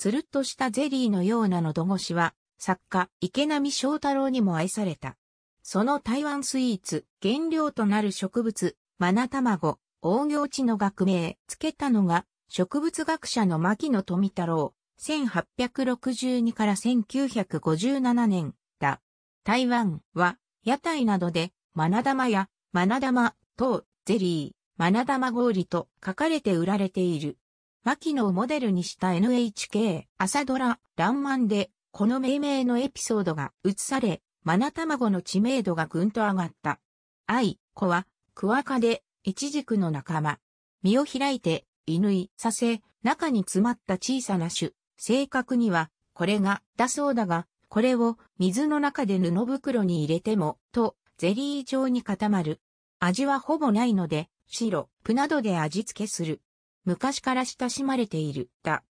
つるっとしたゼリーのような喉越しは、作家、池波翔太郎にも愛された。その台湾スイーツ、原料となる植物、マナ卵、大行地の学名、つけたのが、植物学者の牧野富太郎、1862から1957年だ。台湾は、屋台などで、マナ玉や、マナ玉、等、ゼリー、マナ玉氷と書かれて売られている。牧野をモデルにした NHK 朝ドラ、ランマンで、この命名のエピソードが映され、マナ卵の知名度がぐんと上がった。愛、子は、クワカで、イチジクの仲間。身を開いて、犬いさせ、中に詰まった小さな種。正確には、これが、だそうだが、これを水の中で布袋に入れても、と、ゼリー状に固まる。味はほぼないので、白、プなどで味付けする。昔から親しまれている、だ。